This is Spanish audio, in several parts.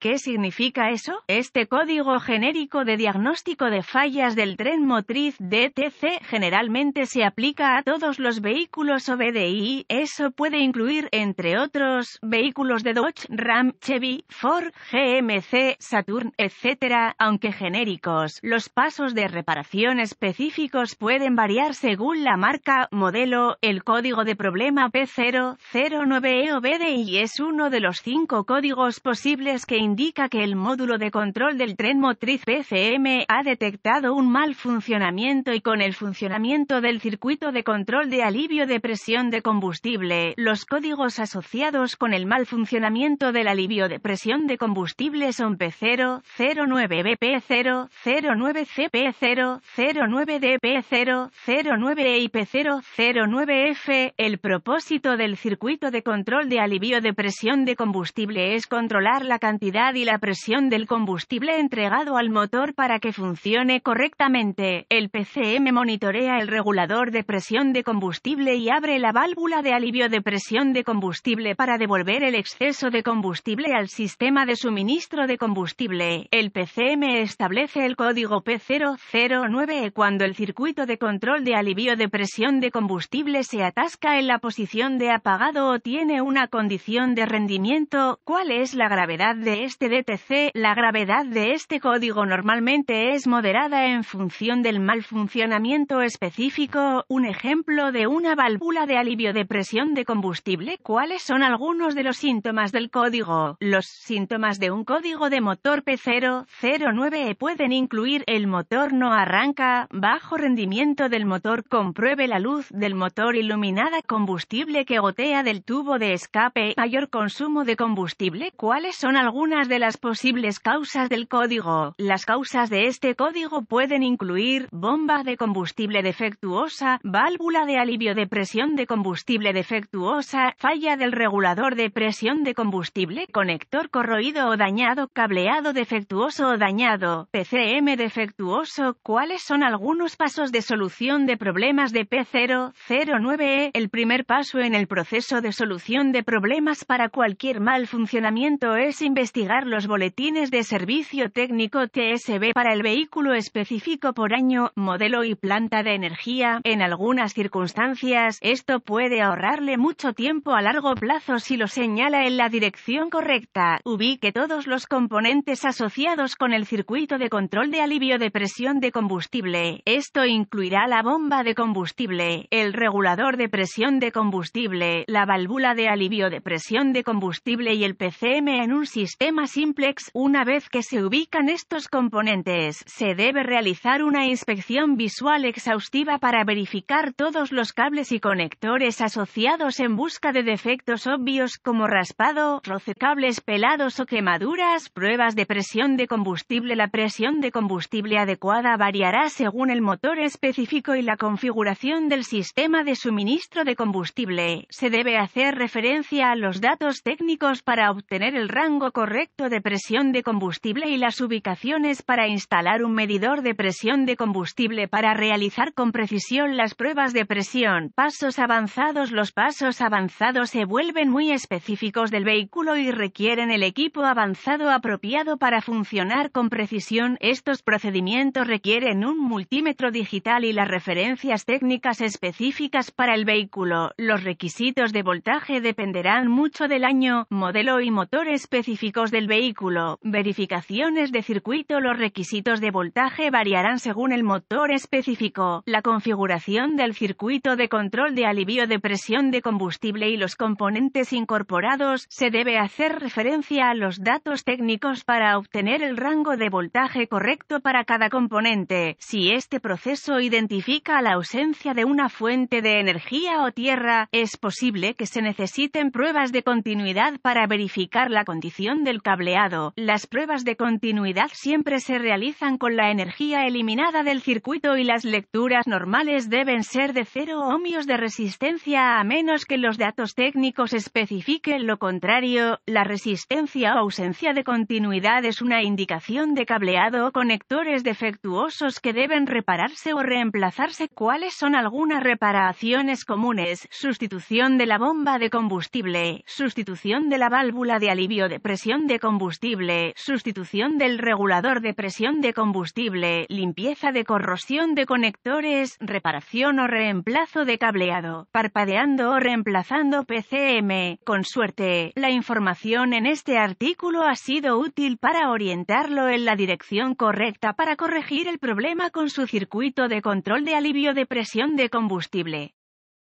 ¿Qué significa eso? Este código genérico de diagnóstico de fallas del tren motriz DTC generalmente se aplica a todos los vehículos OBDI. Eso puede incluir, entre otros, vehículos de Dodge, Ram, Chevy, Ford, GMC, Saturn, etc. Aunque genéricos, los pasos de reparación específicos pueden variar según la marca, modelo, el código de problema P009 e OBDI es uno de los cinco códigos posibles que indica que el módulo de control del tren motriz PCM ha detectado un mal funcionamiento y con el funcionamiento del circuito de control de alivio de presión de combustible, los códigos asociados con el mal funcionamiento del alivio de presión de combustible son P0, 09BP0, 09CP0, 09DP0, 09 p 0 09F. E e el propósito del circuito de control de alivio de presión de combustible es controlar la cantidad y la presión del combustible entregado al motor para que funcione correctamente. El PCM monitorea el regulador de presión de combustible y abre la válvula de alivio de presión de combustible para devolver el exceso de combustible al sistema de suministro de combustible. El PCM establece el código P009 cuando el circuito de control de alivio de presión de combustible se atasca en la posición de apagado o tiene una condición de rendimiento. ¿Cuál es la gravedad de este DTC, la gravedad de este código normalmente es moderada en función del mal funcionamiento específico, un ejemplo de una válvula de alivio de presión de combustible. ¿Cuáles son algunos de los síntomas del código? Los síntomas de un código de motor P009 pueden incluir el motor no arranca, bajo rendimiento del motor, compruebe la luz del motor iluminada, combustible que gotea del tubo de escape, mayor consumo de combustible. ¿Cuáles son algunas de las posibles causas del código. Las causas de este código pueden incluir bomba de combustible defectuosa, válvula de alivio de presión de combustible defectuosa, falla del regulador de presión de combustible, conector corroído o dañado, cableado defectuoso o dañado, PCM defectuoso. ¿Cuáles son algunos pasos de solución de problemas de P009E? El primer paso en el proceso de solución de problemas para cualquier mal funcionamiento es investigar los boletines de servicio técnico TSB para el vehículo específico por año, modelo y planta de energía. En algunas circunstancias, esto puede ahorrarle mucho tiempo a largo plazo si lo señala en la dirección correcta. Ubique todos los componentes asociados con el circuito de control de alivio de presión de combustible. Esto incluirá la bomba de combustible, el regulador de presión de combustible, la válvula de alivio de presión de combustible y el PCM en un sistema más simplex, una vez que se ubican estos componentes, se debe realizar una inspección visual exhaustiva para verificar todos los cables y conectores asociados en busca de defectos obvios como raspado, roce cables pelados o quemaduras, pruebas de presión de combustible. La presión de combustible adecuada variará según el motor específico y la configuración del sistema de suministro de combustible. Se debe hacer referencia a los datos técnicos para obtener el rango correcto de presión de combustible y las ubicaciones para instalar un medidor de presión de combustible para realizar con precisión las pruebas de presión. Pasos avanzados Los pasos avanzados se vuelven muy específicos del vehículo y requieren el equipo avanzado apropiado para funcionar con precisión. Estos procedimientos requieren un multímetro digital y las referencias técnicas específicas para el vehículo. Los requisitos de voltaje dependerán mucho del año, modelo y motor específicos del vehículo, verificaciones de circuito Los requisitos de voltaje variarán según el motor específico, la configuración del circuito de control de alivio de presión de combustible y los componentes incorporados. Se debe hacer referencia a los datos técnicos para obtener el rango de voltaje correcto para cada componente. Si este proceso identifica la ausencia de una fuente de energía o tierra, es posible que se necesiten pruebas de continuidad para verificar la condición del cableado, las pruebas de continuidad siempre se realizan con la energía eliminada del circuito y las lecturas normales deben ser de 0 ohmios de resistencia a menos que los datos técnicos especifiquen lo contrario. La resistencia o ausencia de continuidad es una indicación de cableado o conectores defectuosos que deben repararse o reemplazarse. ¿Cuáles son algunas reparaciones comunes? Sustitución de la bomba de combustible, sustitución de la válvula de alivio de presión de combustible, sustitución del regulador de presión de combustible, limpieza de corrosión de conectores, reparación o reemplazo de cableado, parpadeando o reemplazando PCM. Con suerte, la información en este artículo ha sido útil para orientarlo en la dirección correcta para corregir el problema con su circuito de control de alivio de presión de combustible.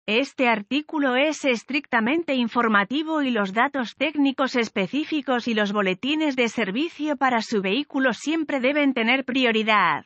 Este artículo es estrictamente informativo y los datos técnicos específicos y los boletines de servicio para su vehículo siempre deben tener prioridad.